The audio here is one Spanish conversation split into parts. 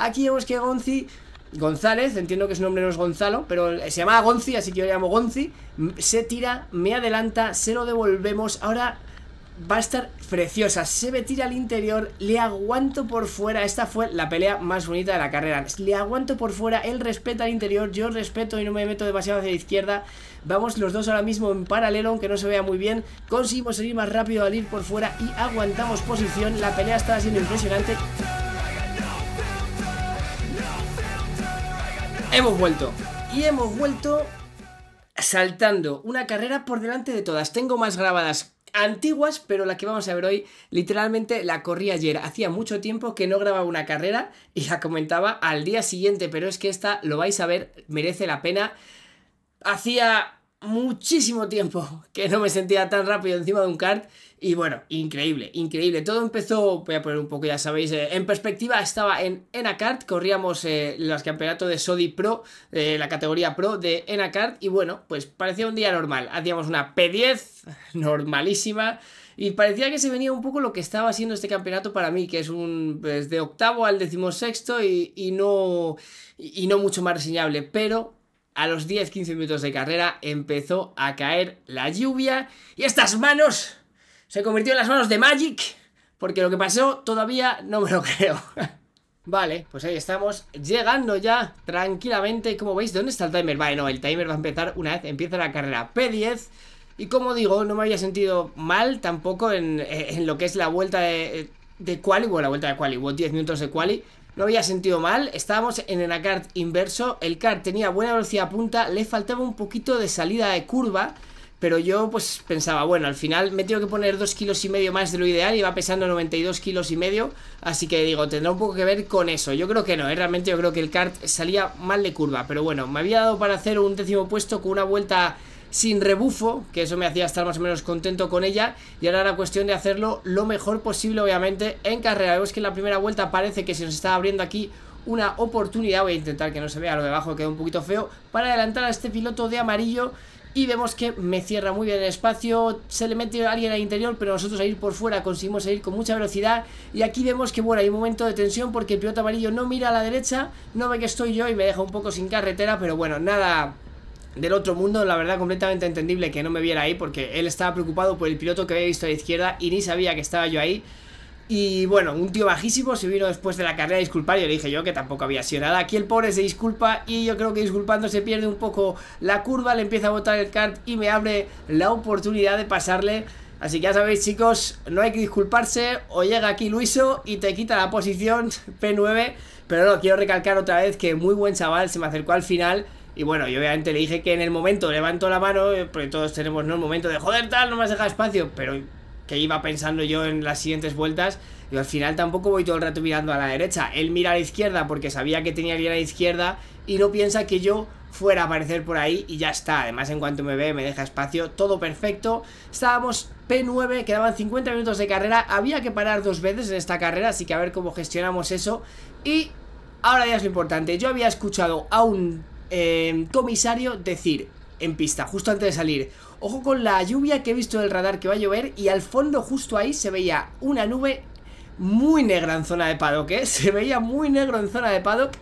Aquí vemos que Gonzi González, entiendo que su nombre no es Gonzalo, pero se llama Gonzi, así que yo le llamo Gonzi. Se tira, me adelanta, se lo devolvemos. Ahora va a estar preciosa. Se me tira al interior, le aguanto por fuera. Esta fue la pelea más bonita de la carrera. Le aguanto por fuera, él respeta al interior, yo respeto y no me meto demasiado hacia la izquierda. Vamos los dos ahora mismo en paralelo, aunque no se vea muy bien. Conseguimos salir más rápido al ir por fuera y aguantamos posición. La pelea está siendo impresionante. Hemos vuelto. Y hemos vuelto saltando una carrera por delante de todas. Tengo más grabadas antiguas, pero la que vamos a ver hoy, literalmente la corrí ayer. Hacía mucho tiempo que no grababa una carrera y la comentaba al día siguiente, pero es que esta, lo vais a ver, merece la pena. Hacía muchísimo tiempo que no me sentía tan rápido encima de un kart y bueno, increíble, increíble. Todo empezó, voy a poner un poco, ya sabéis, eh, en perspectiva estaba en Enacart, corríamos eh, los campeonatos de Sodi Pro, eh, la categoría Pro de Enacart, y bueno, pues parecía un día normal. Hacíamos una P10, normalísima. Y parecía que se venía un poco lo que estaba siendo este campeonato para mí, que es un Desde pues, octavo al decimosexto y, y, no, y no mucho más reseñable. Pero a los 10-15 minutos de carrera empezó a caer la lluvia y estas manos se convirtió en las manos de Magic, porque lo que pasó todavía no me lo creo. Vale, pues ahí estamos, llegando ya tranquilamente, como veis, ¿dónde está el timer? Vale, no, el timer va a empezar una vez empieza la carrera P10 Y como digo, no me había sentido mal tampoco en, lo que es la vuelta de, quali, bueno, la vuelta de quali, 10 minutos de quali No había sentido mal, estábamos en el kart inverso, el kart tenía buena velocidad punta, le faltaba un poquito de salida de curva pero yo pues pensaba, bueno, al final me tengo que poner dos kilos y medio más de lo ideal y va pesando 92 kilos y medio. Así que digo, tendrá un poco que ver con eso. Yo creo que no, ¿eh? realmente yo creo que el kart salía mal de curva. Pero bueno, me había dado para hacer un décimo puesto con una vuelta sin rebufo, que eso me hacía estar más o menos contento con ella, y ahora era cuestión de hacerlo lo mejor posible, obviamente, en carrera. Vemos que en la primera vuelta parece que se nos está abriendo aquí una oportunidad, voy a intentar que no se vea lo de abajo, queda un poquito feo, para adelantar a este piloto de amarillo y vemos que me cierra muy bien el espacio, se le mete alguien al interior, pero nosotros a ir por fuera conseguimos salir con mucha velocidad. Y aquí vemos que, bueno, hay un momento de tensión porque el piloto amarillo no mira a la derecha, no ve que estoy yo y me deja un poco sin carretera, pero bueno, nada del otro mundo, la verdad completamente entendible que no me viera ahí porque él estaba preocupado por el piloto que había visto a la izquierda y ni sabía que estaba yo ahí. Y bueno, un tío bajísimo se vino después de la carrera a disculpar y le dije yo que tampoco había sido nada. Aquí el pobre se disculpa y yo creo que disculpando se pierde un poco la curva, le empieza a botar el kart y me abre la oportunidad de pasarle. Así que ya sabéis chicos, no hay que disculparse o llega aquí Luiso y te quita la posición P9. Pero no, quiero recalcar otra vez que muy buen chaval se me acercó al final. Y bueno, yo obviamente le dije que en el momento levanto la mano, eh, porque todos tenemos ¿no? el momento de joder tal, no me has dejado espacio, pero que iba pensando yo en las siguientes vueltas. Y al final tampoco voy todo el rato mirando a la derecha. Él mira a la izquierda porque sabía que tenía que ir a la izquierda y no piensa que yo fuera a aparecer por ahí y ya está. Además, en cuanto me ve, me deja espacio, todo perfecto. Estábamos P9, quedaban 50 minutos de carrera. Había que parar dos veces en esta carrera, así que a ver cómo gestionamos eso. Y ahora ya es lo importante. Yo había escuchado a un eh, comisario decir en pista, justo antes de salir, Ojo con la lluvia que he visto del radar que va a llover y al fondo justo ahí se veía una nube muy negra en zona de paddock, ¿eh? Se veía muy negro en zona de paddock.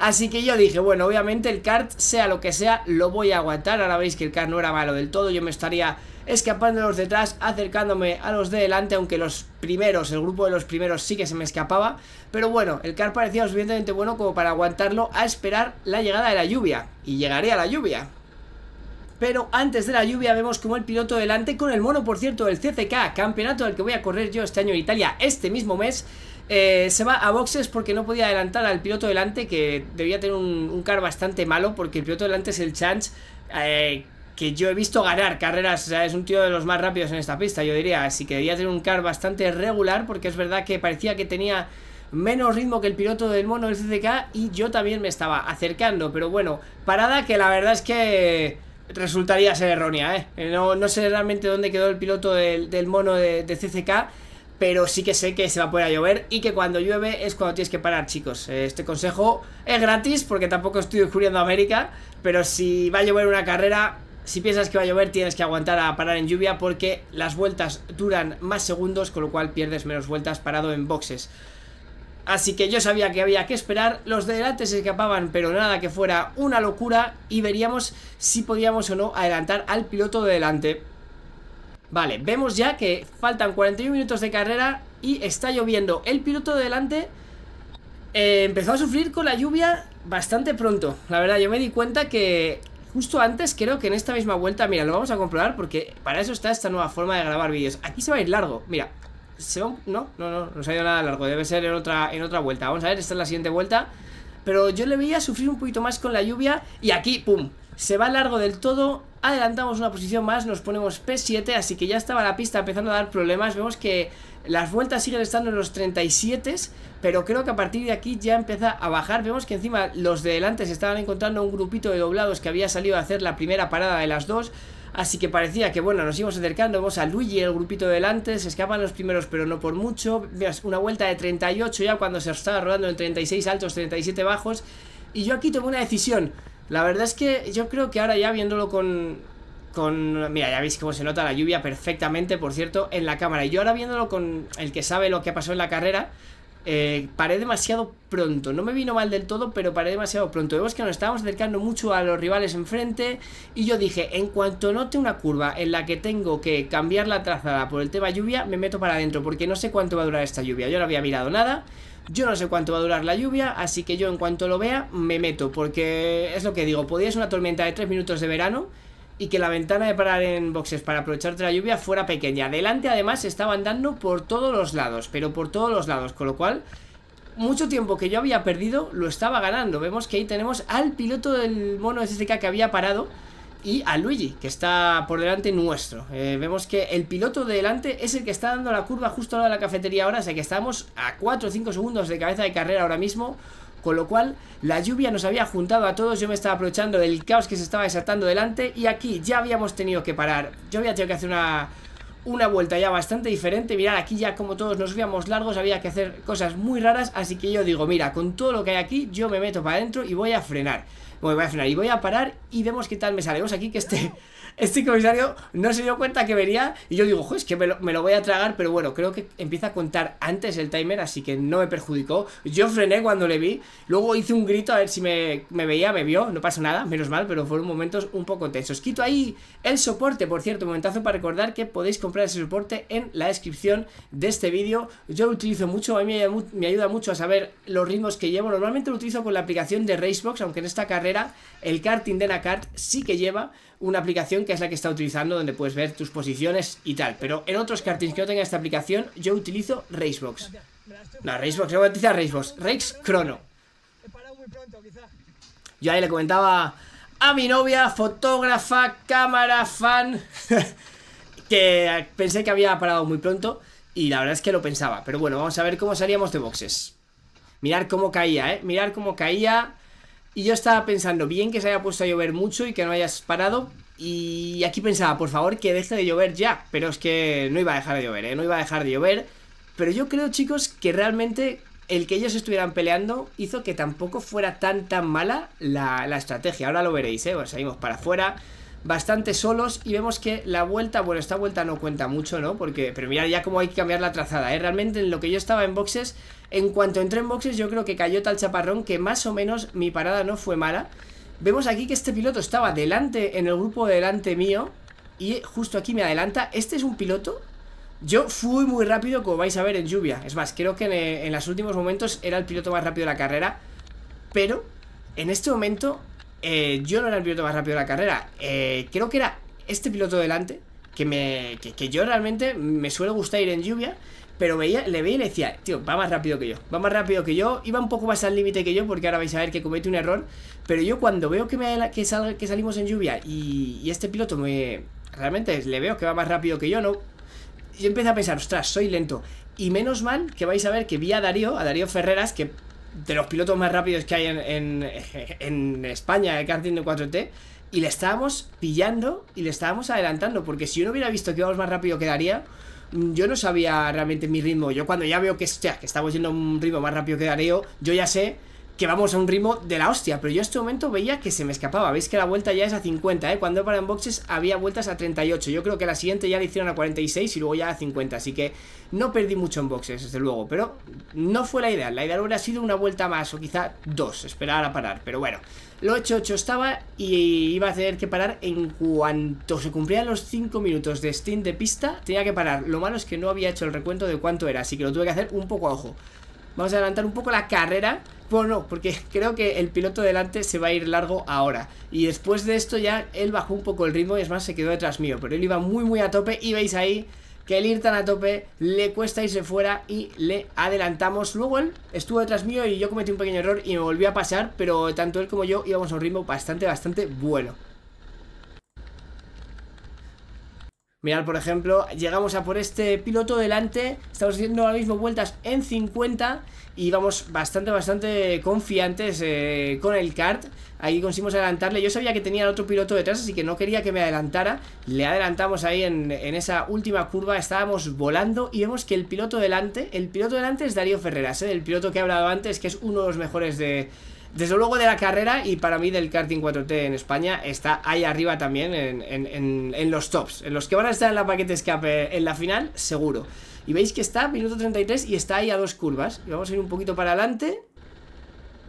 Así que yo dije, bueno, obviamente el kart, sea lo que sea, lo voy a aguantar. Ahora veis que el kart no era malo del todo, yo me estaría escapando de los detrás, acercándome a los de delante, aunque los primeros, el grupo de los primeros sí que se me escapaba. Pero bueno, el kart parecía suficientemente bueno como para aguantarlo a esperar la llegada de la lluvia. Y llegaría la lluvia. Pero antes de la lluvia vemos como el piloto delante con el mono, por cierto, del CCK, campeonato del que voy a correr yo este año en Italia, este mismo mes. Eh, se va a boxes porque no podía adelantar al piloto delante, que debía tener un, car bastante malo, porque el piloto delante es el Chance, eh, que yo he visto ganar carreras, o sea, es un tío de los más rápidos en esta pista, yo diría, así que debía tener un car bastante regular, porque es verdad que parecía que tenía menos ritmo que el piloto del mono del CCK y yo también me estaba acercando, pero bueno, parada que la verdad es que resultaría ser errónea, ¿eh? eh no, sé realmente dónde quedó el piloto del, mono de, de, CCK, pero sí que sé que se va a poder llover y que cuando llueve es cuando tienes que parar, chicos. Eh, este consejo es gratis porque tampoco estoy descubriendo América, pero si va a llover una carrera, si piensas que va a llover tienes que aguantar a parar en lluvia porque las vueltas duran más segundos, con lo cual pierdes menos vueltas parado en boxes. Así que yo sabía que había que esperar, los de delante se escapaban, pero nada que fuera una locura y veríamos si podíamos o no adelantar al piloto de delante. Vale, vemos ya que faltan 41 minutos de carrera y está lloviendo. El piloto de delante eh, empezó a sufrir con la lluvia bastante pronto. La verdad, yo me di cuenta que justo antes, creo que en esta misma vuelta, mira, lo vamos a comprobar porque para eso está esta nueva forma de grabar vídeos. Aquí se va a ir largo, mira. No, no, no, no se ha ido nada largo. Debe ser en otra, en otra vuelta. Vamos a ver, esta es la siguiente vuelta. Pero yo le veía sufrir un poquito más con la lluvia. Y aquí, pum, se va largo del todo. Adelantamos una posición más, nos ponemos P7. Así que ya estaba la pista empezando a dar problemas. Vemos que las vueltas siguen estando en los 37, pero creo que a partir de aquí ya empieza a bajar. Vemos que encima los de delante se estaban encontrando un grupito de doblados que había salido a hacer la primera parada de las dos. Así que parecía que, bueno, nos íbamos acercando. Vamos a Luigi, el grupito delante. Se escapan los primeros, pero no por mucho. veas una vuelta de 38 ya cuando se estaba rodando en 36 altos, 37 bajos. Y yo aquí tomé una decisión. La verdad es que yo creo que ahora ya viéndolo con, con, mira, ya veis cómo se nota la lluvia perfectamente, por cierto, en la cámara. Y yo ahora viéndolo con el que sabe lo que pasó en la carrera, eh, paré demasiado pronto. No me vino mal del todo, pero paré demasiado pronto. Vemos que nos estábamos acercando mucho a los rivales enfrente. Y yo dije, en cuanto note una curva en la que tengo que cambiar la trazada por el tema lluvia, me meto para adentro, porque no sé cuánto va a durar esta lluvia. Yo no había mirado nada. Yo no sé cuánto va a durar la lluvia, así que yo en cuanto lo vea me meto, porque es lo que digo, podía ser una tormenta de 3 minutos de verano, y que la ventana de parar en boxes para aprovecharte la lluvia fuera pequeña. adelante además estaban dando por todos los lados, pero por todos los lados, con lo cual mucho tiempo que yo había perdido lo estaba ganando. Vemos que ahí tenemos al piloto del mono SSK que había parado y a Luigi, que está por delante nuestro. Eh, vemos que el piloto de delante es el que está dando la curva justo al lado de la cafetería ahora, o sea que estamos a 4 o 5 segundos de cabeza de carrera ahora mismo. Con lo cual, la lluvia nos había juntado a todos. Yo me estaba aprovechando del caos que se estaba desatando delante. Y aquí ya habíamos tenido que parar. Yo había tenido que hacer una, una vuelta ya bastante diferente. Mirad, aquí ya como todos nos veíamos largos, había que hacer cosas muy raras. Así que yo digo, mira, con todo lo que hay aquí, yo me meto para adentro y voy a frenar. voy a frenar y voy a parar y vemos qué tal me sale. Vemos aquí que esté este comisario no se dio cuenta que venía y yo digo, joder, es que me lo, voy a tragar, pero bueno, creo que empieza a contar antes el timer, así que no me perjudicó. Yo frené cuando le vi, luego hice un grito a ver si me, veía, me vio, no pasa nada, menos mal, pero fueron momentos un poco tensos. Quito ahí el soporte, por cierto, Un momentazo para recordar que podéis comprar ese soporte en la descripción de este vídeo. Yo lo utilizo mucho, a mí me ayuda mucho a saber los ritmos que llevo. Normalmente lo utilizo con la aplicación de Racebox, aunque en esta carrera el karting de kart sí que lleva una aplicación que es la que está utilizando donde puedes ver tus posiciones y tal. Pero en otros kartings que no tengan esta aplicación, yo utilizo Racebox. No, Racebox, yo voy a Racebox. Race Chrono. Yo ahí le comentaba a mi novia, fotógrafa, cámara, fan, que pensé que había parado muy pronto y la verdad es que lo pensaba. Pero bueno, vamos a ver cómo salíamos de boxes. Mirar cómo caía, ¿eh? Mirar cómo caía y yo estaba pensando, bien que se haya puesto a llover mucho y que no hayas parado. Y aquí pensaba, por favor, que deje de llover ya. Pero es que no iba a dejar de llover, ¿eh? No iba a dejar de llover. Pero yo creo, chicos, que realmente el que ellos estuvieran peleando hizo que tampoco fuera tan tan mala la, estrategia. Ahora lo veréis, ¿eh? Bueno, salimos para afuera bastante solos y vemos que la vuelta, bueno, esta vuelta no cuenta mucho, ¿no? Porque, pero mirad ya cómo hay que cambiar la trazada, ¿eh? Realmente en lo que yo estaba en boxes, en cuanto entré en boxes yo creo que cayó tal chaparrón que más o menos mi parada no fue mala. Vemos aquí que este piloto estaba delante, en el grupo delante mío, y justo aquí me adelanta. Este es un piloto yo fui muy rápido, como vais a ver, en lluvia. Es más, creo que en, eh, en, los últimos momentos era el piloto más rápido de la carrera. Pero en este momento eh, yo no era el piloto más rápido de la carrera. Eh, creo que era este piloto delante, que, me, que, yo realmente me suele gustar ir en lluvia, pero veía, le veía y le decía, tío, va más rápido que yo, va más rápido que yo, iba un poco más al límite que yo, porque ahora vais a ver que comete un error, pero yo cuando veo que, me, que, sal, que salimos en lluvia y, y, este piloto me realmente le veo que va más rápido que yo, ¿no? Yo empecé a pensar, ostras, soy lento. Y menos mal que vais a ver que vi a Darío, a Darío Ferreras, que de los pilotos más rápidos que hay en, en, España el karting de 4T. Y le estábamos pillando y le estábamos adelantando. Porque si uno no hubiera visto que íbamos más rápido que quedaría, mm, yo no sabía realmente mi ritmo. Yo cuando ya veo que, que estamos yendo a un ritmo más rápido que Darío, yo ya sé que vamos a un ritmo de la hostia, pero yo en este momento veía que se me escapaba, veis que la vuelta ya es a 50, ¿eh? cuando para en boxes había vueltas a 38, yo creo que la siguiente ya la hicieron a 46 y luego ya a 50, así que no perdí mucho en boxes, desde luego, pero no fue la idea, la idea hubiera sido una vuelta más o quizá dos, esperar a parar, pero bueno, lo hecho estaba y iba a tener que parar en cuanto se cumplían los 5 minutos de steam de pista, tenía que parar, lo malo es que no había hecho el recuento de cuánto era, así que lo tuve que hacer un poco a ojo. Vamos a adelantar un poco la carrera bueno, porque creo que el piloto delante se va a ir largo ahora. Y después de esto ya él bajó un poco el ritmo y es más, se quedó detrás mío. Pero él iba muy, muy a tope y veis ahí que el ir tan a tope le cuesta irse fuera y le adelantamos. Luego él estuvo detrás mío y yo cometí un pequeño error y me volví a pasar, pero tanto él como yo íbamos a un ritmo bastante, bastante bueno. Mirad, por ejemplo, llegamos a por este piloto delante, estamos haciendo ahora mismo vueltas en 50 y vamos bastante, bastante confiantes eh, con el kart. Ahí conseguimos adelantarle. Yo sabía que tenía otro piloto detrás, así que no quería que me adelantara. Le adelantamos ahí en, en, esa última curva. Estábamos volando y vemos que el piloto delante, el piloto delante es Darío Ferreras, ¿eh? el piloto que he hablado antes, que es uno de los mejores de, desde luego de la carrera y para mí del karting 4T en España está ahí arriba también en, los tops. En los que van a estar en la paquete escape en la final, seguro. Y veis que está minuto 33 y está ahí a dos curvas. vamos a ir un poquito para adelante.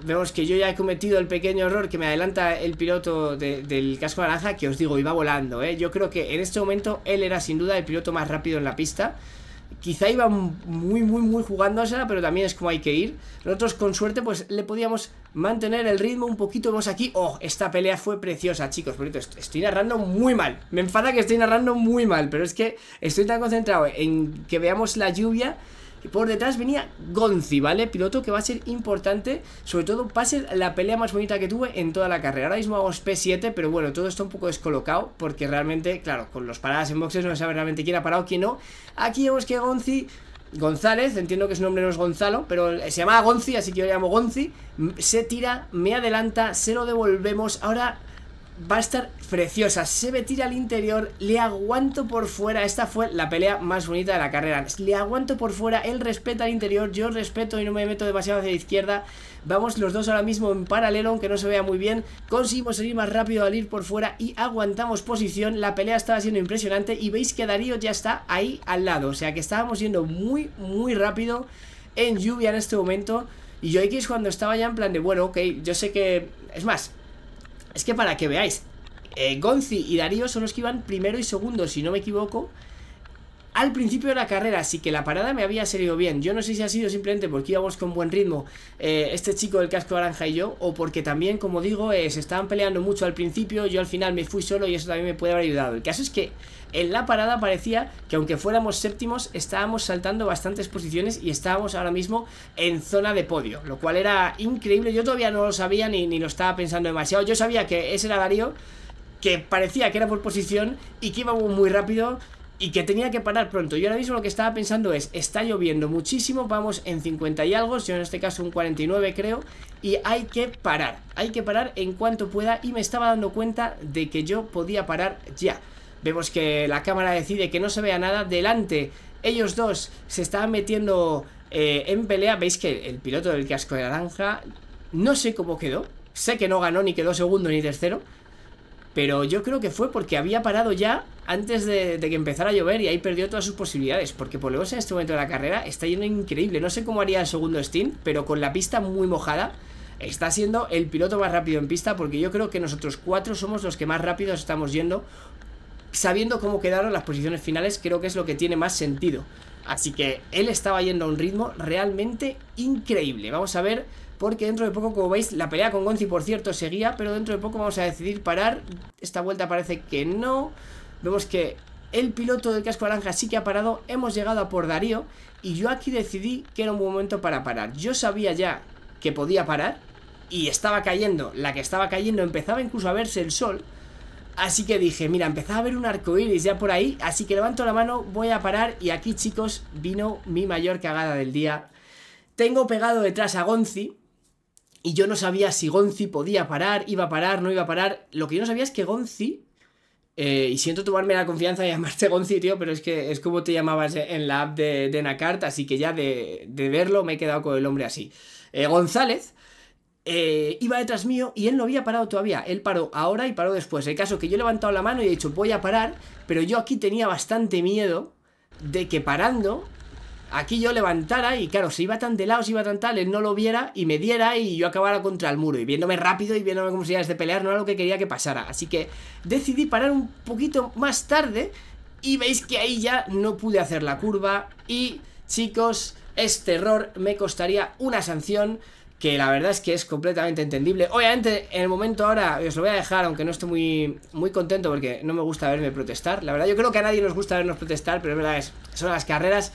Vemos que yo ya he cometido el pequeño error que me adelanta el piloto del casco naranja, que os digo, iba volando. ¿eh? Yo creo que en este momento él era sin duda el piloto más rápido en la pista quizá iba muy, muy, muy jugándosela, pero también es como hay que ir. Nosotros con suerte pues le podíamos mantener el ritmo un poquito más aquí. ¡Oh! Esta pelea fue preciosa, chicos. Por estoy narrando muy mal. Me enfada que estoy narrando muy mal, pero es que estoy tan concentrado en que veamos la lluvia y por detrás venía Gonzi, ¿vale? Piloto que va a ser importante, sobre todo va a ser la pelea más bonita que tuve en toda la carrera. Ahora mismo hago P7, pero bueno, todo esto un poco descolocado porque realmente, claro, con los paradas en boxes no se sabe realmente quién ha parado, quién no. Aquí vemos que Gonzi González, entiendo que su nombre no es Gonzalo, pero se llama Gonzi, así que yo le llamo Gonzi. Se tira, me adelanta, se lo devolvemos. Ahora va a estar preciosa. Se me tira al interior, le aguanto por fuera. Esta fue la pelea más bonita de la carrera. Le aguanto por fuera, él respeta al interior, yo respeto y no me meto demasiado hacia la izquierda. Vamos los dos ahora mismo en paralelo, aunque no se vea muy bien. Conseguimos salir más rápido al ir por fuera y aguantamos posición. La pelea estaba siendo impresionante y veis que Darío ya está ahí al lado. O sea que estábamos yendo muy, muy rápido en lluvia en este momento. Y yo X cuando estaba ya en plan de, bueno, ok, yo sé que... Es más, es que para que veáis, eh, Gonzi y Darío son los que iban primero y segundo, si no me equivoco, al principio de la carrera, así que la parada me había salido bien. Yo no sé si ha sido simplemente porque íbamos con buen ritmo eh, este chico del casco naranja y yo, o porque también, como digo, eh, se estaban peleando mucho al principio, yo al final me fui solo y eso también me puede haber ayudado. El caso es que en la parada parecía que aunque fuéramos séptimos, estábamos saltando bastantes posiciones y estábamos ahora mismo en zona de podio, lo cual era increíble. Yo todavía no lo sabía ni, ni lo estaba pensando demasiado. Yo sabía que ese era Darío, que parecía que era por posición y que íbamos muy rápido y que tenía que parar pronto. Yo ahora mismo lo que estaba pensando es, está lloviendo muchísimo, vamos en 50 y algo, yo en este caso un 49 creo, y hay que parar, hay que parar en cuanto pueda y me estaba dando cuenta de que yo podía parar ya. Vemos que la cámara decide que no se vea nada delante. Ellos dos se estaban metiendo eh, en pelea. Veis que el piloto del casco de naranja, no sé cómo quedó, sé que no ganó ni quedó segundo ni tercero, pero yo creo que fue porque había parado ya antes de, que empezara a llover y ahí perdió todas sus posibilidades. Porque menos en este momento de la carrera está yendo increíble. No sé cómo haría el segundo Steam, pero con la pista muy mojada está siendo el piloto más rápido en pista porque yo creo que nosotros cuatro somos los que más rápidos estamos yendo. Sabiendo cómo quedaron las posiciones finales, creo que es lo que tiene más sentido. Así que él estaba yendo a un ritmo realmente increíble. Vamos a ver porque dentro de poco, como veis, la pelea con Gonzi, por cierto, seguía, pero dentro de poco vamos a decidir parar. Esta vuelta parece que no. Vemos que el piloto del casco naranja sí que ha parado, hemos llegado a por Darío y yo aquí decidí que era un buen momento para parar. Yo sabía ya que podía parar y estaba cayendo, la que estaba cayendo empezaba incluso a verse el sol. Así que dije, mira, empezaba a ver un arco iris ya por ahí, así que levanto la mano, voy a parar y aquí chicos vino mi mayor cagada del día. Tengo pegado detrás a Gonzi, y yo no sabía si Gonzi podía parar, iba a parar, no iba a parar. Lo que yo no sabía es que Gonzi. Eh, y siento tomarme la confianza de llamarte Gonzi, tío, pero es que es como te llamabas en la app de, de Nakart, así que ya de, verlo me he quedado con el hombre así. Eh, González, eh, iba detrás mío y él no había parado todavía. Él paró ahora y paró después. El caso que yo he levantado la mano y he dicho, voy a parar, pero yo aquí tenía bastante miedo de que parando aquí yo levantara y claro, si iba tan de lado, si iba tan tal, él no lo viera y me diera y yo acabara contra el muro y viéndome rápido y viéndome como si ya de pelear no era lo que quería que pasara. Así que decidí parar un poquito más tarde y veis que ahí ya no pude hacer la curva y chicos, este error me costaría una sanción que la verdad es que es completamente entendible. Obviamente, en el momento ahora os lo voy a dejar, aunque no estoy muy, muy contento porque no me gusta verme protestar. La verdad, yo creo que a nadie nos gusta vernos protestar, pero es verdad, son las carreras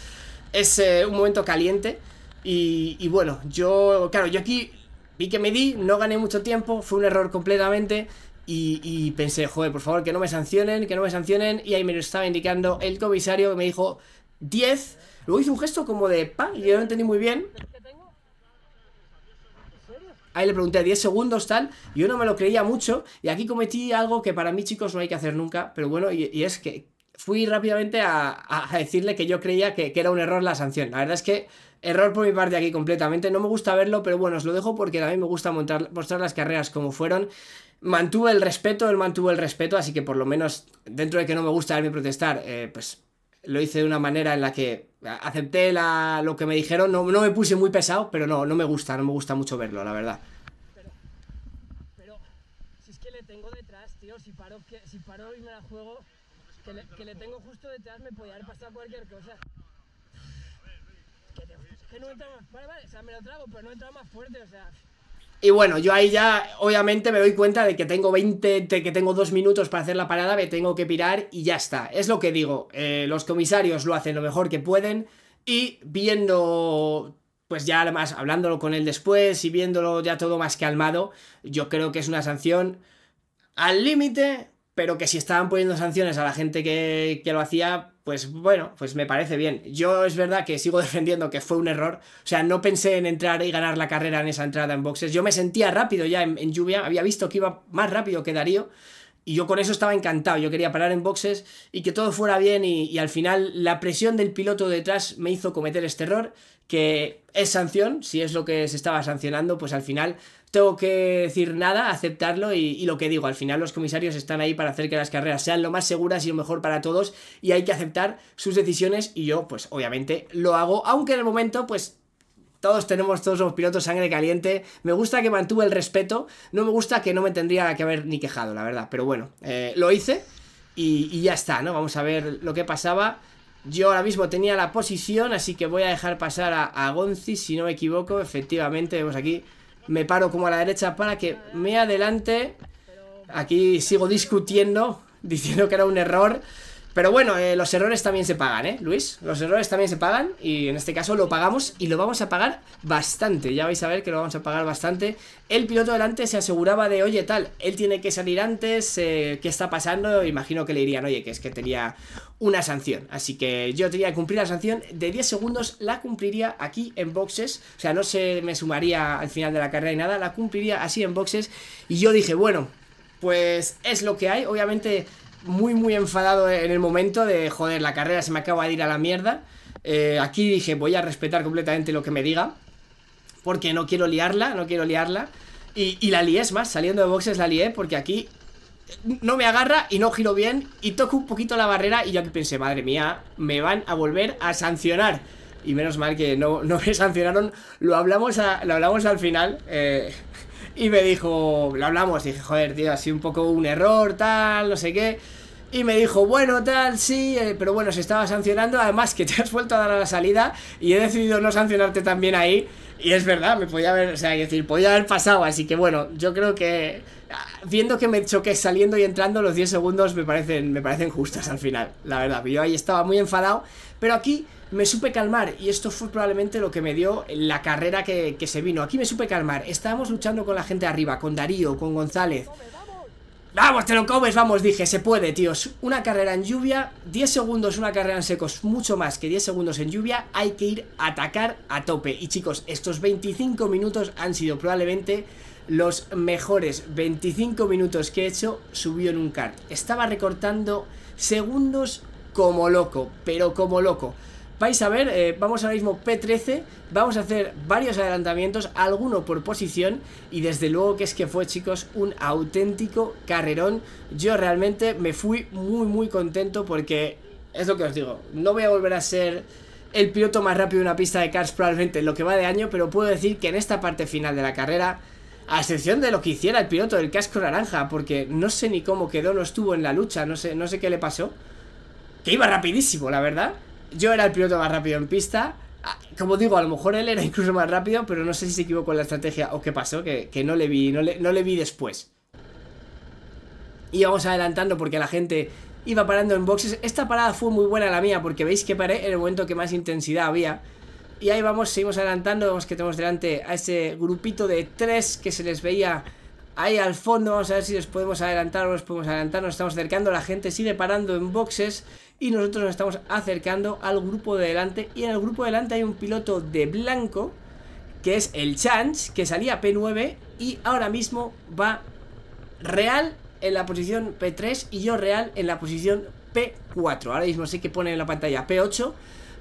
es eh, un momento caliente. Y, bueno, yo, claro, yo aquí vi que me di, no gané mucho tiempo, fue un error completamente. Y, pensé, joder, por favor, que no me sancionen, que no me sancionen. Y ahí me lo estaba indicando el comisario que me dijo 10. Luego hizo un gesto como de pa, y yo no entendí muy bien. Ahí le pregunté 10 segundos, tal. Yo no me lo creía mucho. Y aquí cometí algo que para mí, chicos, no hay que hacer nunca. Pero bueno, y es que fui rápidamente a, a decirle que yo creía que, que, era un error la sanción. La verdad es que error por mi parte aquí completamente. No me gusta verlo, pero bueno, os lo dejo porque a mí me gusta montar, mostrar las carreras como fueron. Mantuve el respeto, él mantuvo el respeto, así que por lo menos dentro de que no me gusta verme protestar, eh, pues lo hice de una manera en la que acepté la, lo que me dijeron. No, no me puse muy pesado, pero no, no me gusta, no me gusta mucho verlo, la verdad. Pero, si es que le tengo detrás, tío, si paró que, si paro y me la juego que le, tengo justo detrás me puede haber pasado cualquier cosa. Que, no entra más. Vale, vale, o sea, me lo trago, pero no entra más fuerte, o sea. Y bueno, yo ahí ya obviamente me doy cuenta de que tengo 20, que tengo dos minutos para hacer la parada, me tengo que pirar y ya está. Es lo que digo, eh, los comisarios lo hacen lo mejor que pueden y viendo, pues ya además hablándolo con él después y viéndolo ya todo más calmado, yo creo que es una sanción al límite, pero que si estaban poniendo sanciones a la gente que, lo hacía, pues bueno, pues me parece bien. Yo es verdad que sigo defendiendo que fue un error, o sea, no pensé en entrar y ganar la carrera en esa entrada en boxes, yo me sentía rápido ya en, lluvia, había visto que iba más rápido que Darío. Y yo con eso estaba encantado, yo quería parar en boxes y que todo fuera bien y al final la presión del piloto detrás me hizo cometer este error, que es sanción, si es lo que se estaba sancionando, pues al final tengo que decir nada, aceptarlo y, lo que digo, al final los comisarios están ahí para hacer que las carreras sean lo más seguras y lo mejor para todos y hay que aceptar sus decisiones y yo pues obviamente lo hago, aunque en el momento pues todos tenemos, todos los pilotos sangre caliente. Me gusta que mantuve el respeto. No me gusta que no me tendría que haber ni quejado, la verdad. Pero bueno, eh, lo hice y, ya está, ¿no? Vamos a ver lo que pasaba. Yo ahora mismo tenía la posición, así que voy a dejar pasar a, a Gonzi, si no me equivoco. Efectivamente, vemos aquí me paro como a la derecha para que me adelante. Aquí sigo discutiendo, diciendo que era un error. Pero bueno, eh, los errores también se pagan, ¿eh, Luis? Los errores también se pagan y en este caso lo pagamos y lo vamos a pagar bastante. Ya vais a ver que lo vamos a pagar bastante. El piloto delante se aseguraba de, oye, tal, él tiene que salir antes, eh, ¿qué está pasando? Imagino que le dirían, oye, que es que tenía una sanción. Así que yo tenía que cumplir la sanción de 10 segundos, la cumpliría aquí en boxes. O sea, no se me sumaría al final de la carrera y nada, la cumpliría así en boxes. Y yo dije, bueno, pues es lo que hay. Obviamente muy, muy enfadado en el momento de, joder, la carrera se me acaba de ir a la mierda. Eh, aquí dije, voy a respetar completamente lo que me diga, porque no quiero liarla, no quiero liarla. Y, la lié, es más, saliendo de boxes la lié, porque aquí no me agarra y no giro bien y toco un poquito la barrera y yo que pensé, madre mía, me van a volver a sancionar. Y menos mal que no, me sancionaron, lo hablamos, lo hablamos al final. Eh, y me dijo, lo hablamos, dije, joder, tío, así un poco un error, tal, no sé qué. Y me dijo, bueno, tal, sí, eh, pero bueno, se estaba sancionando, además que te has vuelto a dar a la salida y he decidido no sancionarte también ahí. Y es verdad, me podía haber, o sea, decir, podía haber pasado, así que bueno, yo creo que ah, viendo que me choqué saliendo y entrando los 10 segundos me parecen, me parecen justas al final, la verdad. Yo ahí estaba muy enfadado, pero aquí me supe calmar y esto fue probablemente lo que me dio la carrera que, se vino. Aquí me supe calmar. Estábamos luchando con la gente arriba, con Darío, con González. Vamos, te lo comes, vamos, dije, se puede, tíos. Una carrera en lluvia, 10 segundos, una carrera en secos, mucho más que 10 segundos en lluvia, hay que ir a atacar a tope. Y chicos, estos 25 minutos han sido probablemente los mejores 25 minutos que he hecho subió en un kart. Estaba recortando segundos como loco, pero como loco. Vais a ver, eh, vamos ahora mismo P13, vamos a hacer varios adelantamientos, alguno por posición y desde luego que es que fue chicos un auténtico carrerón. Yo realmente me fui muy muy contento porque es lo que os digo, no voy a volver a ser el piloto más rápido de una pista de cars probablemente en lo que va de año, pero puedo decir que en esta parte final de la carrera a excepción de lo que hiciera el piloto del casco naranja, porque no sé ni cómo quedó, no estuvo en la lucha, no sé, no sé qué le pasó. Que iba rapidísimo, la verdad. Yo era el piloto más rápido en pista. Ah, como digo, a lo mejor él era incluso más rápido, pero no sé si se equivocó en la estrategia o qué pasó, que, no le vi, no le, vi después. Íbamos adelantando porque la gente iba parando en boxes. Esta parada fue muy buena la mía, porque veis que paré en el momento que más intensidad había. Y ahí vamos, seguimos adelantando, vemos que tenemos delante a ese grupito de tres que se les veía ahí al fondo. Vamos a ver si les podemos adelantar o los podemos adelantar. Nos estamos acercando, la gente sigue parando en boxes y nosotros nos estamos acercando al grupo de delante y en el grupo de delante hay un piloto de blanco que es el Chance que salía P9 y ahora mismo va Real en la posición P3 y yo Real en la posición P4. Ahora mismo sé que pone en la pantalla P8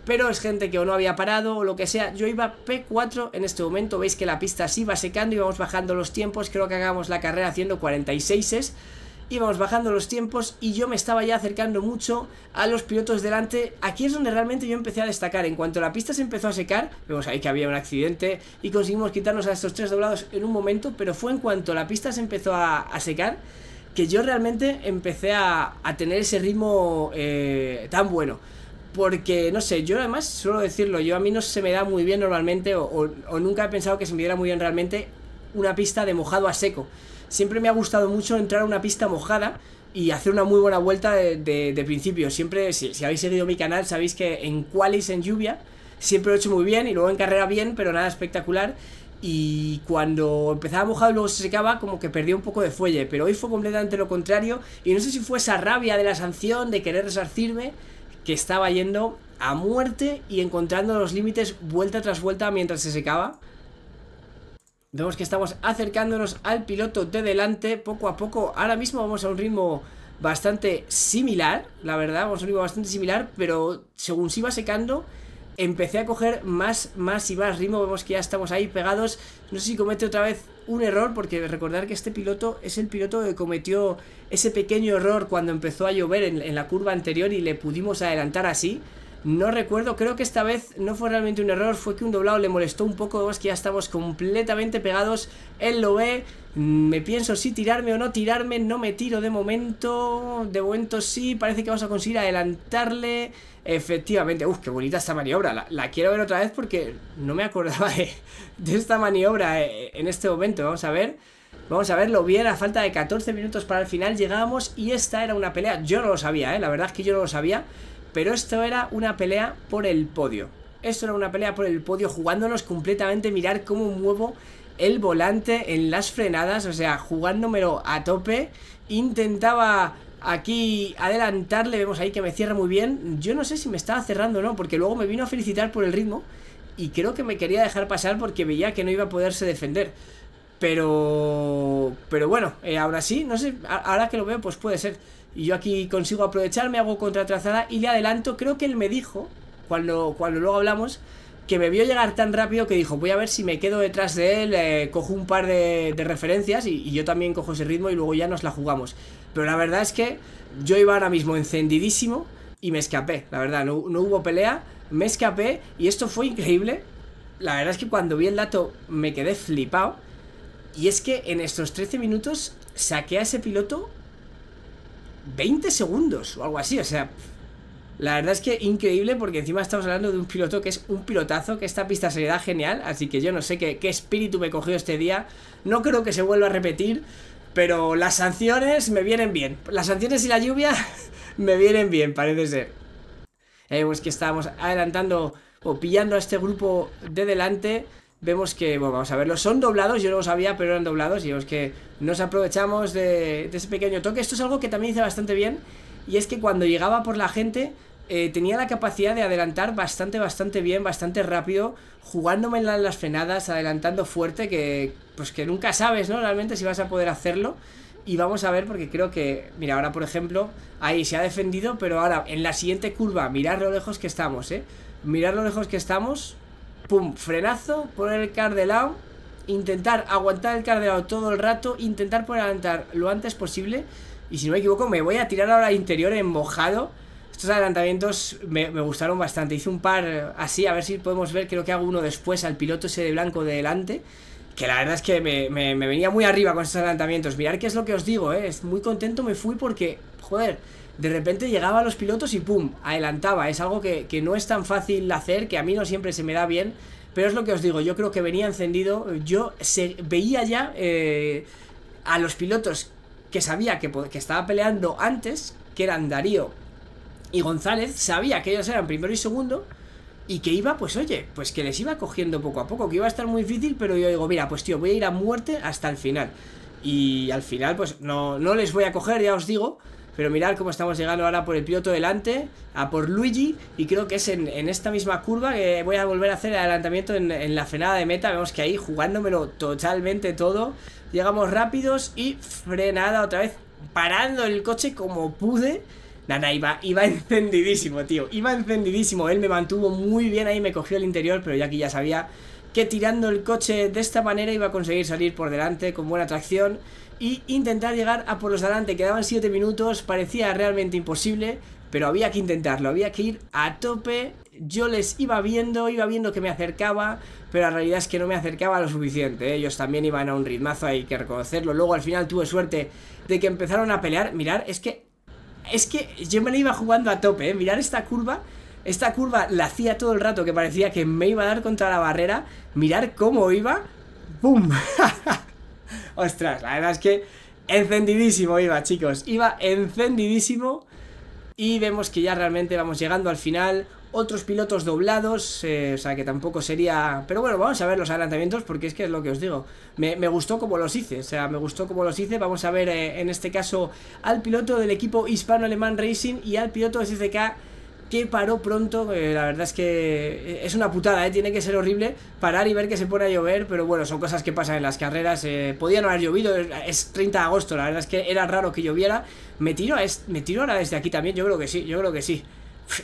pero es gente que o no había parado o lo que sea. Yo iba P4 en este momento, veis que la pista sí va secando y vamos bajando los tiempos. Creo que hagamos la carrera haciendo 46s íbamos bajando los tiempos y yo me estaba ya acercando mucho a los pilotos delante. Aquí es donde realmente yo empecé a destacar. En cuanto la pista se empezó a secar, vemos ahí que había un accidente y conseguimos quitarnos a estos tres doblados en un momento, pero fue en cuanto la pista se empezó a, secar que yo realmente empecé a, tener ese ritmo eh, tan bueno porque no sé, yo además suelo decirlo, yo a mí no se me da muy bien normalmente o, nunca he pensado que se me diera muy bien realmente una pista de mojado a seco siempre me ha gustado mucho entrar a una pista mojada y hacer una muy buena vuelta de, principio. Siempre, si, habéis seguido mi canal, sabéis que en qualis, en lluvia, siempre lo he hecho muy bien y luego en carrera bien, pero nada espectacular. Y cuando empezaba mojado y luego se secaba, como que perdí un poco de fuelle. Pero hoy fue completamente lo contrario. Y no sé si fue esa rabia de la sanción, de querer resarcirme, que estaba yendo a muerte y encontrando los límites vuelta tras vuelta mientras se secaba. Vemos que estamos acercándonos al piloto de delante poco a poco. Ahora mismo vamos a un ritmo bastante similar, la verdad, vamos a un ritmo bastante similar, pero según se iba secando, empecé a coger más, más y más ritmo. Vemos que ya estamos ahí pegados. No sé si comete otra vez un error, porque recordar que este piloto es el piloto que cometió ese pequeño error cuando empezó a llover en la curva anterior y le pudimos adelantar así. No recuerdo, creo que esta vez no fue realmente un error, fue que un doblado le molestó un poco, vemos que ya estamos completamente pegados, él lo ve, mm, me pienso si tirarme o no tirarme, no me tiro de momento, de momento sí, parece que vamos a conseguir adelantarle, efectivamente, uff, qué bonita esta maniobra, la, quiero ver otra vez porque no me acordaba de, esta maniobra eh, en este momento, vamos a ver. Vamos a verlo bien, a falta de 14 minutos para el final llegábamos y esta era una pelea. Yo no lo sabía, eh, la verdad es que yo no lo sabía. Pero esto era una pelea por el podio. Esto era una pelea por el podio, jugándonos completamente, mirar cómo muevo el volante en las frenadas, o sea, jugándomelo a tope. Intentaba aquí adelantarle, vemos ahí que me cierra muy bien. Yo no sé si me estaba cerrando o no, porque luego me vino a felicitar por el ritmo y creo que me quería dejar pasar porque veía que no iba a poderse defender. Pero... Pero bueno, eh, ahora sí, no sé, ahora que lo veo, pues puede ser. Y yo aquí consigo aprovecharme, hago contratrazada y le adelanto. Creo que él me dijo, cuando, cuando luego hablamos, que me vio llegar tan rápido que dijo, voy a ver si me quedo detrás de él, eh, cojo un par de, referencias y, yo también cojo ese ritmo y luego ya nos la jugamos. Pero la verdad es que yo iba ahora mismo encendidísimo y me escapé, la verdad, no, no hubo pelea, me escapé y esto fue increíble. La verdad es que cuando vi el dato me quedé flipado. Y es que en estos 13 minutos saqué a ese piloto 20 segundos o algo así, o sea, la verdad es que increíble porque encima estamos hablando de un piloto que es un pilotazo, que esta pista se le da genial, así que yo no sé qué, espíritu me cogió este día, no creo que se vuelva a repetir, pero las sanciones me vienen bien, las sanciones y la lluvia me vienen bien, parece ser. Eh, pues que estábamos adelantando o pillando a este grupo de delante vemos que, bueno, vamos a verlo, son doblados, yo no lo sabía, pero eran doblados y vemos que nos aprovechamos de, ese pequeño toque. Esto es algo que también hice bastante bien y es que cuando llegaba por la gente eh, tenía la capacidad de adelantar bastante, bastante bien, bastante rápido, jugándome en las frenadas, adelantando fuerte, que pues que nunca sabes, ¿no? Realmente si vas a poder hacerlo. Y vamos a ver, porque creo que, mira, ahora por ejemplo, ahí se ha defendido, pero ahora en la siguiente curva, mirad lo lejos que estamos, ¿eh? Mirad lo lejos que estamos, pum, frenazo, poner el car intentar aguantar el car todo el rato, intentar por adelantar lo antes posible. Y si no me equivoco, me voy a tirar ahora al interior en mojado. Estos adelantamientos me, gustaron bastante. Hice un par así, a ver si podemos ver. Creo que hago uno después al piloto ese de blanco de delante. Que la verdad es que me, me, venía muy arriba con estos adelantamientos. Mirad qué es lo que os digo, ¿eh? Muy contento me fui porque, joder, de repente llegaba a los pilotos y ¡pum! adelantaba. Es algo que, no es tan fácil hacer, que a mí no siempre se me da bien, pero es lo que os digo, yo creo que venía encendido, yo se, veía ya eh, a los pilotos que sabía que, estaba peleando antes, que eran Darío y González, sabía que ellos eran primero y segundo, y que iba, pues oye, pues que les iba cogiendo poco a poco, que iba a estar muy difícil, pero yo digo, mira, pues tío, voy a ir a muerte hasta el final. Y al final, pues no, no les voy a coger, ya os digo, pero mirad cómo estamos llegando ahora por el piloto delante, a por Luigi. Y creo que es en, esta misma curva que voy a volver a hacer el adelantamiento en, la frenada de meta. Vemos que ahí jugándomelo totalmente todo. Llegamos rápidos y frenada otra vez, parando el coche como pude. Nada, iba, iba encendidísimo, tío. Iba encendidísimo. Él me mantuvo muy bien ahí, me cogió el interior, pero ya que ya sabía que tirando el coche de esta manera iba a conseguir salir por delante con buena tracción y intentar llegar a por los delante. Quedaban 7 minutos, parecía realmente imposible, pero había que intentarlo, había que ir a tope. Yo les iba viendo, iba viendo que me acercaba, pero la realidad es que no me acercaba lo suficiente. Ellos también iban a un ritmazo, hay que reconocerlo. Luego al final tuve suerte de que empezaron a pelear. Mirar, es que. Es que yo me la iba jugando a tope, ¿eh? mirar esta curva esta curva la hacía todo el rato que parecía que me iba a dar contra la barrera. Mirar cómo iba. ¡Bum! Ostras, la verdad es que encendidísimo iba, chicos. Iba encendidísimo. Y vemos que ya realmente vamos llegando al final. Otros pilotos doblados, eh, o sea que tampoco sería... Pero bueno, vamos a ver los adelantamientos porque es que es lo que os digo. Me, gustó como los hice, o sea, me gustó como los hice. Vamos a ver eh, en este caso al piloto del equipo hispano-alemán Racing y al piloto de SCK que paró pronto. la verdad es que eh, es una putada, ¿eh? tiene que ser horrible parar y ver que se pone a llover, pero bueno, son cosas que pasan en las carreras. Eh, podía no haber llovido, es 30 de agosto, la verdad es que era raro que lloviera. Me tiro, me tiro ahora desde aquí también, yo creo que sí, yo creo que sí.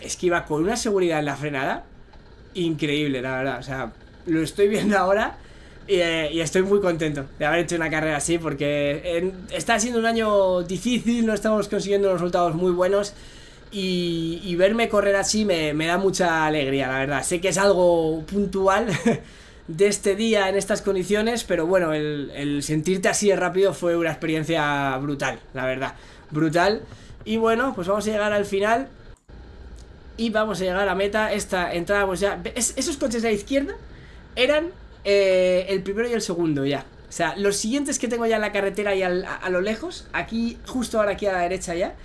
Es que iba con una seguridad en la frenada increíble, la verdad. O sea, lo estoy viendo ahora. Y, eh, estoy muy contento de haber hecho una carrera así porque está siendo un año difícil, no estamos consiguiendo resultados muy buenos. Y, verme correr así me, da mucha alegría, la verdad. Sé que es algo puntual de este día en estas condiciones, pero bueno, el, sentirte así de rápido fue una experiencia brutal, la verdad. Brutal. Y bueno, pues vamos a llegar al final. Y vamos a llegar a la meta. Esta entrábamos pues ya. esos coches de la izquierda eran eh, el primero y el segundo ya. O sea, los siguientes que tengo ya en la carretera y a lo lejos, aquí, justo ahora aquí a la derecha ya,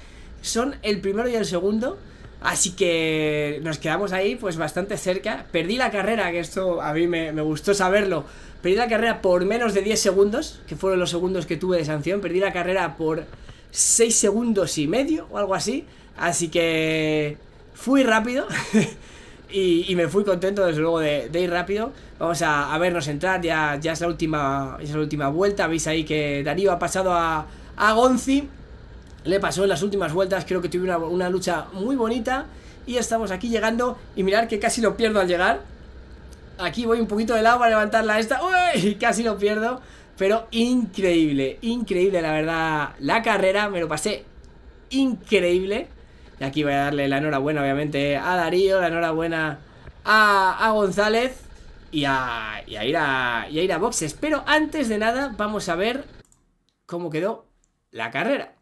son el primero y el segundo. Así que nos quedamos ahí pues bastante cerca. Perdí la carrera, que esto a mí me, gustó saberlo. Perdí la carrera por menos de 10 segundos, que fueron los segundos que tuve de sanción. Perdí la carrera por 6 segundos y medio o algo así. Así que fui rápido y, me fui contento desde luego de, ir rápido. Vamos a, vernos entrar, ya, ya, es la última, es la última vuelta. Veis ahí que Darío ha pasado a, a Gonzi le pasó en las últimas vueltas, creo que tuve una, lucha muy bonita y estamos aquí llegando y mirar que casi lo pierdo al llegar. Aquí voy un poquito de lado para levantarla esta. ¡Uy! Casi lo pierdo. Pero increíble, increíble la verdad. La carrera me lo pasé increíble. Y aquí voy a darle la enhorabuena obviamente a Darío, la enhorabuena a, a González y y a ir a boxes. Pero antes de nada vamos a ver cómo quedó la carrera.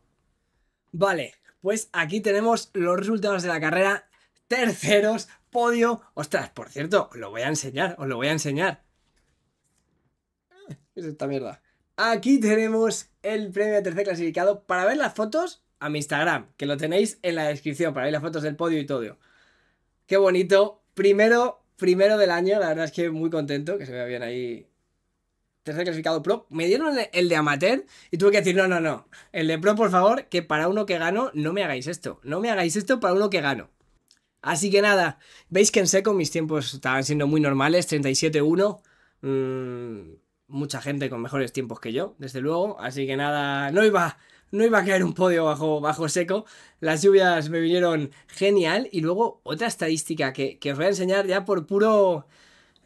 Vale, pues aquí tenemos los resultados de la carrera. Terceros, podio. Ostras, por cierto, os lo voy a enseñar, os lo voy a enseñar. ¿Qué ah, es esta mierda? Aquí tenemos el premio de tercer clasificado. Para ver las fotos, a mi Instagram, que lo tenéis en la descripción, para ver las fotos del podio y todo. Qué bonito. Primero, primero del año, la verdad es que muy contento, que se vea bien ahí tercer clasificado pro. Me dieron el de, amateur y tuve que decir, no, no, no. El de pro, por favor, que para uno que gano, no me hagáis esto. No me hagáis esto para uno que gano. Así que nada, veis que en seco mis tiempos estaban siendo muy normales, 37-1. Mm, mucha gente con mejores tiempos que yo, desde luego. Así que nada, no iba no iba a caer un podio bajo, bajo seco. Las lluvias me vinieron genial. Y luego otra estadística que, que os voy a enseñar ya por puro,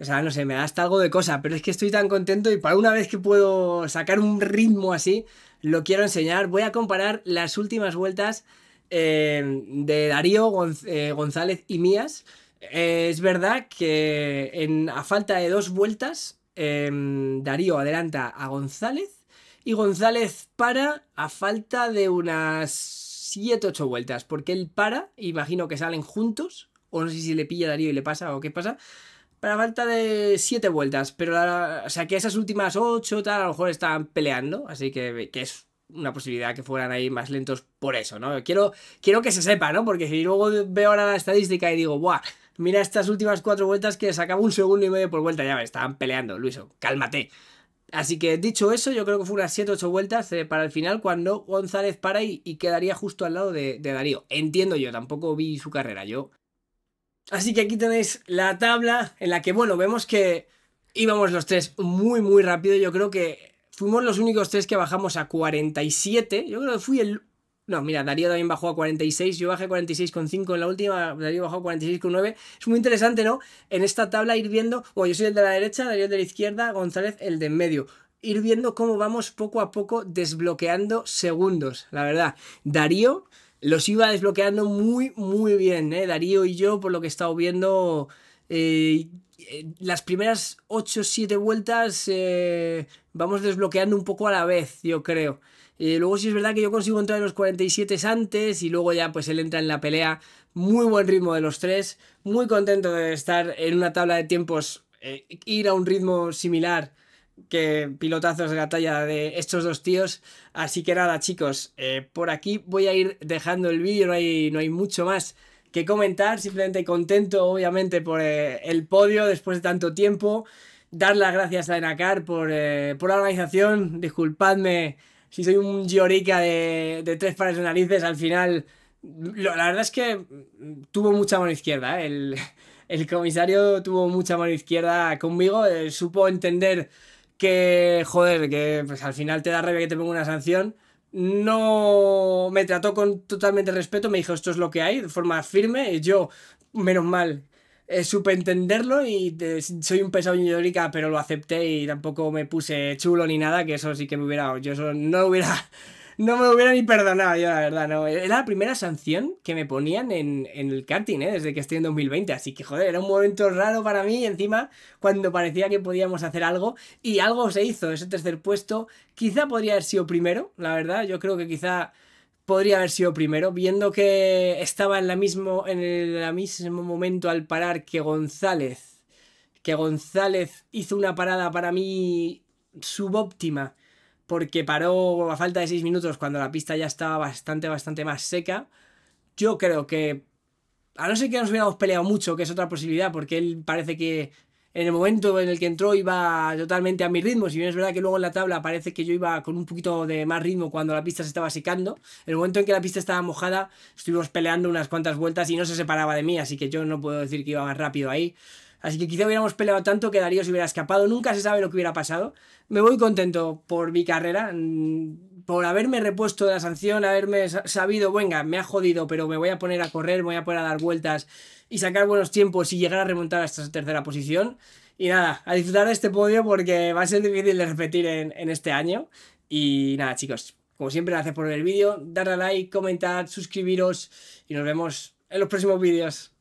o sea, no sé, me da hasta algo de cosa, pero es que estoy tan contento y para una vez que puedo sacar un ritmo así, lo quiero enseñar. Voy a comparar las últimas vueltas eh, de Darío eh, González y mías. Eh, es verdad que a falta de dos vueltas, Darío adelanta a González y González para a falta de unas 7-8 vueltas, porque él para, imagino que salen juntos, o no sé si le pilla Darío y le pasa o qué pasa para falta de 7 vueltas, pero o sea que esas últimas ocho tal, a lo mejor estaban peleando, así que, es una posibilidad que fueran ahí más lentos por eso, ¿no? Quiero, quiero que se sepa, ¿no? Porque si luego veo ahora la estadística y digo, ¡buah! Mira estas últimas cuatro vueltas que sacaba un segundo y medio por vuelta, ya me estaban peleando, Luiso, cálmate. Así que dicho eso, yo creo que fue unas 7-8 vueltas eh, para el final cuando González para y, y quedaría justo al lado de Darío. Entiendo yo, tampoco vi su carrera, yo Así que aquí tenéis la tabla en la que, bueno, vemos que íbamos los tres muy, muy rápido. Yo creo que fuimos los únicos tres que bajamos a 47. Yo creo que fui el... No, mira, Darío también bajó a 46, yo bajé 46,5 en la última, Darío bajó a 46,9. Es muy interesante, ¿no? En esta tabla ir viendo, bueno, yo soy el de la derecha, Darío el de la izquierda, González el de en medio ir viendo cómo vamos poco a poco desbloqueando segundos. La verdad, Darío los iba desbloqueando muy, muy bien, ¿eh? Darío y yo, por lo que he estado viendo, eh, eh, las primeras 8 o 7 vueltas eh, vamos desbloqueando un poco a la vez, yo creo. luego sí es verdad que yo consigo entrar en los 47 antes y luego ya pues él entra en la pelea. Muy buen ritmo de los tres. Muy contento de estar en una tabla de tiempos, ir a un ritmo similar que pilotazos de batalla de estos dos tíos. Así que nada, chicos, eh, por aquí voy a ir dejando el vídeo, no hay, no hay mucho más que comentar, simplemente contento obviamente por eh, el podio después de tanto tiempo, dar las gracias a Enacar por, eh, por la organización, disculpadme si soy un llorica de, tres pares de narices, al final la verdad es que mm, tuvo mucha mano izquierda, el, el comisario tuvo mucha mano izquierda conmigo, supo entender que, joder, que pues, al final te da rabia que te ponga una sanción. No me trató con totalmente respeto, me dijo esto es lo que hay, de forma firme. Y yo, menos mal, eh, supe entenderlo y eh, soy un pesado llorica, pero lo acepté y tampoco me puse chulo ni nada, que eso sí que me hubiera, yo eso no hubiera no me hubiera ni perdonado yo, la verdad, no. Eh. Era la primera sanción que me ponían en, en el karting, ¿eh? Desde que estoy en 2020, así que joder, era un momento raro para mí encima cuando parecía que podíamos hacer algo y algo se hizo, ese tercer puesto quizá podría haber sido primero, la verdad, yo creo que quizá podría haber sido primero, viendo que estaba en, la mismo, en el mismo momento al parar que González, que González hizo una parada para mí subóptima porque paró a falta de 6 minutos cuando la pista ya estaba bastante, bastante más seca. Yo creo que, a no ser que nos hubiéramos peleado mucho, que es otra posibilidad, porque él parece que en el momento en el que entró iba totalmente a mi ritmo, si bien es verdad que luego en la tabla parece que yo iba con un poquito de más ritmo cuando la pista se estaba secando, en el momento en que la pista estaba mojada estuvimos peleando unas cuantas vueltas y no se separaba de mí, así que yo no puedo decir que iba más rápido ahí. Así que quizá hubiéramos peleado tanto que Darío se hubiera escapado. Nunca se sabe lo que hubiera pasado. Me voy contento por mi carrera, mm, por haberme repuesto de la sanción, haberme sabido, venga, me ha jodido, pero me voy a poner a correr, me voy a poner a dar vueltas y sacar buenos tiempos y llegar a remontar a esta tercera posición. Y nada, a disfrutar de este podio porque va a ser difícil de repetir en, este año. Y nada, chicos, como siempre, gracias por ver el vídeo, darle a like, comentar, suscribiros y nos vemos en los próximos vídeos.